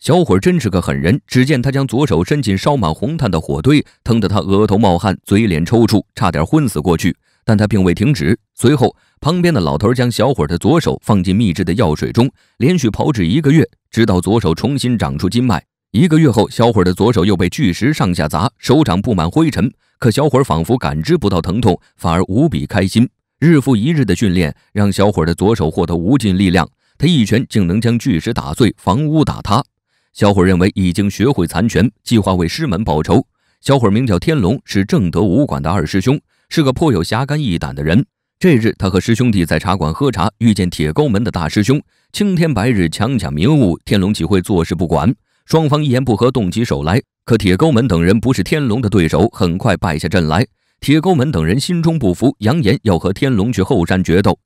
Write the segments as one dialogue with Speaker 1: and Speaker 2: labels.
Speaker 1: 小伙真是个狠人。只见他将左手伸进烧满红炭的火堆，疼得他额头冒汗、嘴脸抽搐，差点昏死过去。但他并未停止。随后，旁边的老头将小伙儿的左手放进秘制的药水中，连续泡制一个月，直到左手重新长出筋脉。一个月后，小伙儿的左手又被巨石上下砸，手掌布满灰尘。可小伙儿仿佛感知不到疼痛，反而无比开心。日复一日的训练，让小伙儿的左手获得无尽力量。他一拳竟能将巨石打碎、房屋打塌。小伙认为已经学会残拳，计划为师门报仇。小伙名叫天龙，是正德武馆的二师兄，是个颇有侠肝义胆的人。这日，他和师兄弟在茶馆喝茶，遇见铁钩门的大师兄，青天白日强抢民物，天龙岂会坐视不管？双方一言不合，动起手来。可铁钩门等人不是天龙的对手，很快败下阵来。铁钩门等人心中不服，扬言要和天龙去后山决斗。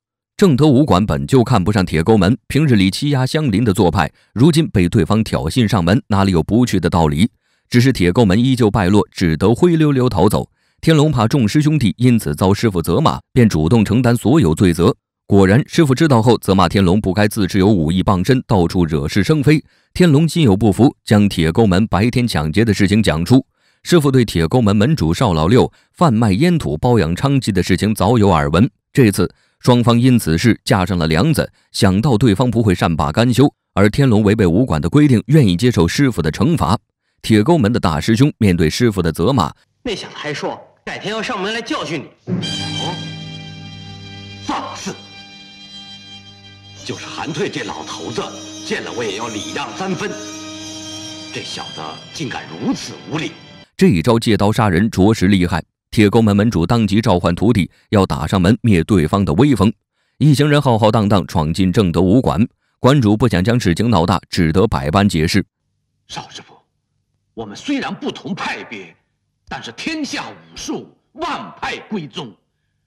Speaker 1: 正德武馆本就看不上铁钩门，平日里欺压相邻的做派，如今被对方挑衅上门，哪里有不去的道理？只是铁钩门依旧败落，只得灰溜溜逃走。天龙怕众师兄弟因此遭师傅责骂，便主动承担所有罪责。果然，师傅知道后责骂天龙不该自持有武艺傍身，到处惹是生非。天龙心有不服，将铁钩门白天抢劫的事情讲出。师傅对铁钩门门主邵老六贩卖烟土、包养娼妓的事情早有耳闻，这次。双方因此事架上了梁子，想到对方不会善罢甘休，而天龙违背武馆的规定，愿意接受师傅的惩罚。铁钩门的大师兄面对师傅的责骂，那小子还说改天要上门来教训你。哦，放肆！就是韩退这老头子见了我也要礼让三分，这小子竟敢如此无礼！这一招借刀杀人着实厉害。铁钩门门主当即召唤徒弟，要打上门灭对方的威风。一行人浩浩荡荡闯进正德武馆，馆主不想将事情闹大，只得百般解释：“少师傅，我们虽然不同派别，但是天下武术万派归宗，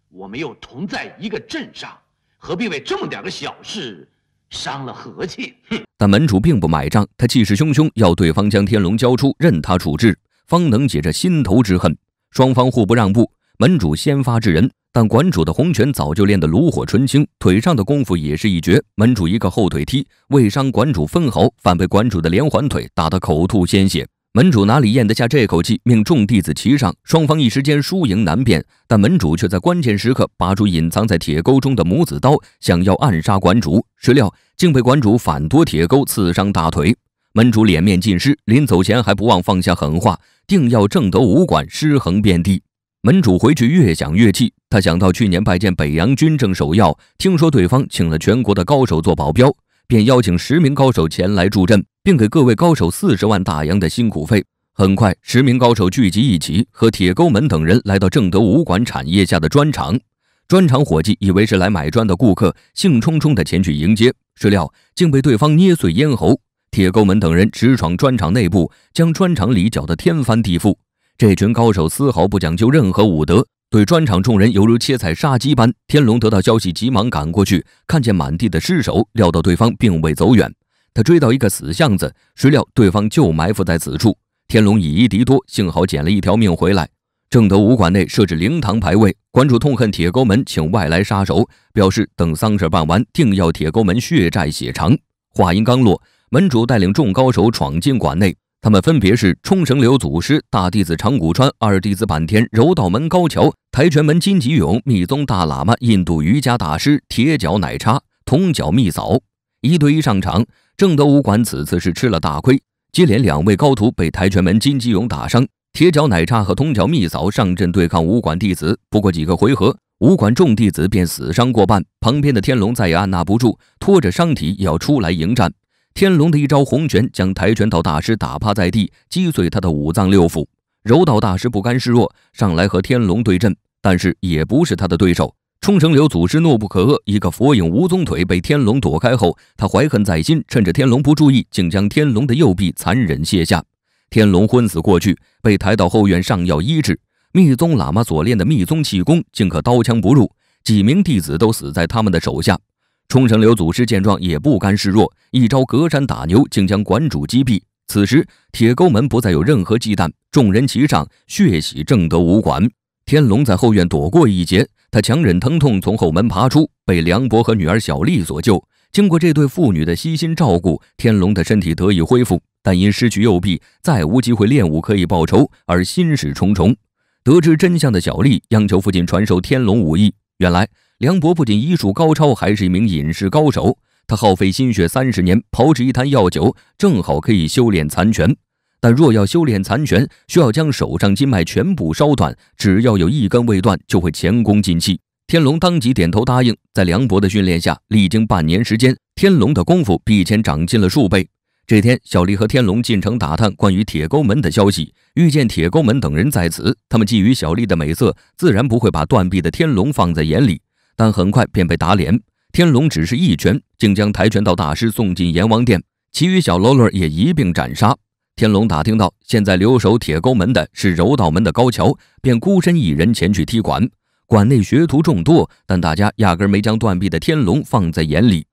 Speaker 1: 我们又同在一个镇上，何必为这么点个小事伤了和气？”哼！但门主并不买账，他气势汹汹，要对方将天龙交出，任他处置，方能解这心头之恨。双方互不让步，门主先发制人，但馆主的红拳早就练得炉火纯青，腿上的功夫也是一绝。门主一个后腿踢，未伤馆主分毫，反被馆主的连环腿打得口吐鲜血。门主哪里咽得下这口气，命众弟子齐上。双方一时间输赢难辨，但门主却在关键时刻拔出隐藏在铁钩中的母子刀，想要暗杀馆主，谁料竟被馆主反夺铁钩，刺伤大腿。门主脸面尽失，临走前还不忘放下狠话，定要正德武馆尸横遍地。门主回去越想越气，他想到去年拜见北洋军政首要，听说对方请了全国的高手做保镖，便邀请十名高手前来助阵，并给各位高手四十万大洋的辛苦费。很快，十名高手聚集一起，和铁钩门等人来到正德武馆产业下的砖厂。砖厂伙计以为是来买砖的顾客，兴冲冲地前去迎接，谁料竟被对方捏碎咽喉。铁钩门等人直闯砖厂内部，将砖厂里搅得天翻地覆。这群高手丝毫不讲究任何武德，对砖厂众人犹如切菜杀鸡般。天龙得到消息，急忙赶过去，看见满地的尸首，料到对方并未走远，他追到一个死巷子，谁料对方就埋伏在此处。天龙以一敌多，幸好捡了一条命回来。正德武馆内设置灵堂牌位，馆主痛恨铁钩门请外来杀手，表示等丧事办完，定要铁钩门血债血偿。话音刚落。门主带领众高手闯进馆内，他们分别是冲绳流祖师大弟子长谷川、二弟子坂田、柔道门高桥、跆拳门金吉勇、密宗大喇嘛、印度瑜伽大师、铁脚奶茶、铜脚蜜枣，一对一上场。正德武馆此次是吃了大亏，接连两位高徒被跆拳门金吉勇打伤。铁脚奶茶和铜脚蜜枣上阵对抗武馆弟子，不过几个回合，武馆众弟子便死伤过半。旁边的天龙再也按捺不住，拖着伤体要出来迎战。天龙的一招红拳将跆拳道大师打趴在地，击碎他的五脏六腑。柔道大师不甘示弱，上来和天龙对阵，但是也不是他的对手。冲绳流祖师怒不可遏，一个佛影无踪腿被天龙躲开后，他怀恨在心，趁着天龙不注意，竟将天龙的右臂残忍卸下。天龙昏死过去，被抬到后院上药医治。密宗喇嘛所练的密宗气功竟可刀枪不入，几名弟子都死在他们的手下。冲绳流祖师见状也不甘示弱，一招隔山打牛，竟将馆主击毙。此时铁钩门不再有任何忌惮，众人齐上，血洗正德武馆。天龙在后院躲过一劫，他强忍疼痛从后门爬出，被梁伯和女儿小丽所救。经过这对父女的悉心照顾，天龙的身体得以恢复，但因失去右臂，再无机会练武可以报仇，而心事重重。得知真相的小丽央求父亲传授天龙武艺。原来，梁博不仅医术高超，还是一名隐士高手。他耗费心血三十年，炮制一坛药酒，正好可以修炼残拳。但若要修炼残拳，需要将手上筋脉全部烧断，只要有一根未断，就会前功尽弃。天龙当即点头答应，在梁博的训练下，历经半年时间，天龙的功夫比以前长进了数倍。这天，小丽和天龙进城打探关于铁钩门的消息，遇见铁钩门等人在此，他们觊觎小丽的美色，自然不会把断臂的天龙放在眼里。但很快便被打脸，天龙只是一拳，竟将跆拳道大师送进阎王殿，其余小喽啰也一并斩杀。天龙打听到现在留守铁钩门的是柔道门的高桥，便孤身一人前去踢馆。馆内学徒众多，但大家压根没将断臂的天龙放在眼里。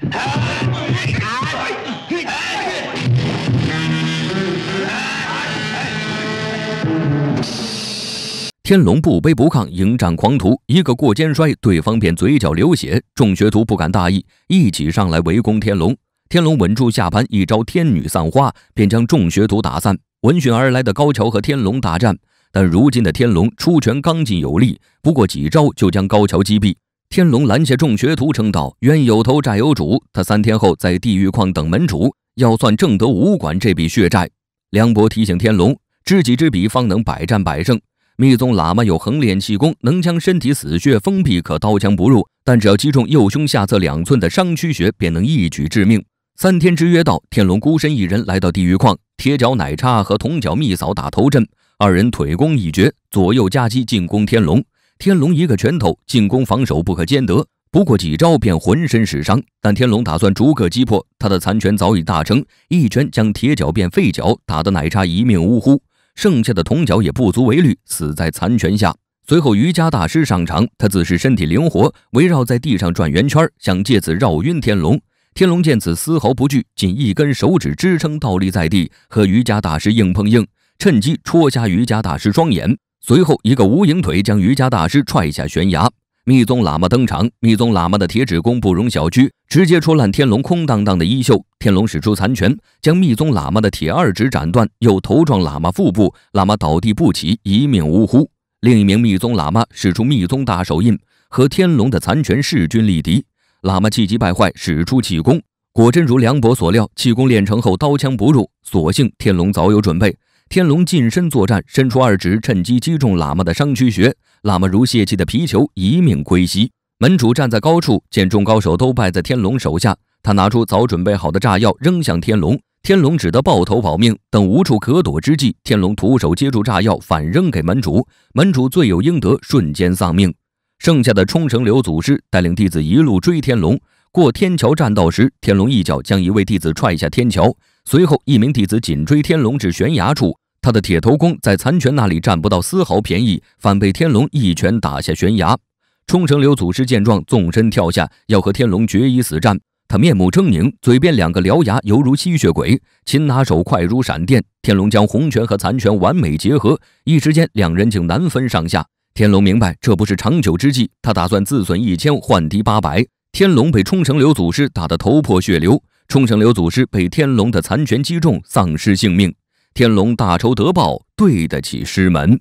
Speaker 1: 天龙不卑不亢迎战狂徒，一个过肩摔，对方便嘴角流血。众学徒不敢大意，一起上来围攻天龙。天龙稳住下盘，一招天女散花便将众学徒打散。闻讯而来的高桥和天龙大战，但如今的天龙出拳刚劲有力，不过几招就将高桥击毙。天龙拦下众学徒，称道：“冤有头债有主，他三天后在地狱矿等门主要算正德武馆这笔血债。”梁博提醒天龙：“知己知彼，方能百战百胜。”密宗喇嘛有横练气功，能将身体死穴封闭，可刀枪不入。但只要击中右胸下侧两寸的伤区穴，便能一举致命。三天之约到，天龙孤身一人来到地狱矿，铁脚奶茶和铜脚蜜扫打头阵，二人腿功已绝，左右夹击进攻天龙。天龙一个拳头进攻，防守不可兼得，不过几招便浑身是伤。但天龙打算逐个击破，他的残拳早已大成，一拳将铁脚变废脚，打得奶茶一命呜呼。剩下的铜角也不足为虑，死在残拳下。随后，瑜伽大师上场，他自是身体灵活，围绕在地上转圆圈，想借此绕晕天龙。天龙见此丝毫不惧，仅一根手指支撑倒立在地，和瑜伽大师硬碰硬，趁机戳瞎瑜伽大师双眼。随后，一个无影腿将瑜伽大师踹下悬崖。密宗喇嘛登场，密宗喇嘛的铁指功不容小觑，直接戳烂天龙空荡荡的衣袖。天龙使出残拳，将密宗喇嘛的铁二指斩断，又头撞喇嘛腹部，喇嘛倒地不起，一命呜呼。另一名密宗喇嘛使出密宗大手印，和天龙的残拳势均力敌。喇嘛气急败坏，使出气功，果真如梁博所料，气功练成后刀枪不入。所幸天龙早有准备。天龙近身作战，伸出二指，趁机击中喇嘛的伤躯穴，喇嘛如泄气的皮球，一命归西。门主站在高处，见众高手都败在天龙手下，他拿出早准备好的炸药，扔向天龙。天龙只得抱头保命。等无处可躲之际，天龙徒手接住炸药，反扔给门主。门主罪有应得，瞬间丧命。剩下的冲绳流祖师带领弟子一路追天龙。过天桥栈道时，天龙一脚将一位弟子踹下天桥。随后，一名弟子紧追天龙至悬崖处。他的铁头功在残拳那里占不到丝毫便宜，反被天龙一拳打下悬崖。冲绳流祖师见状，纵身跳下，要和天龙决一死战。他面目狰狞，嘴边两个獠牙犹如吸血鬼，擒拿手快如闪电。天龙将红拳和残拳完美结合，一时间两人竟难分上下。天龙明白这不是长久之计，他打算自损一千换敌八百。天龙被冲绳流祖师打得头破血流，冲绳流祖师被天龙的残拳击中，丧失性命。天龙大仇得报，对得起师门。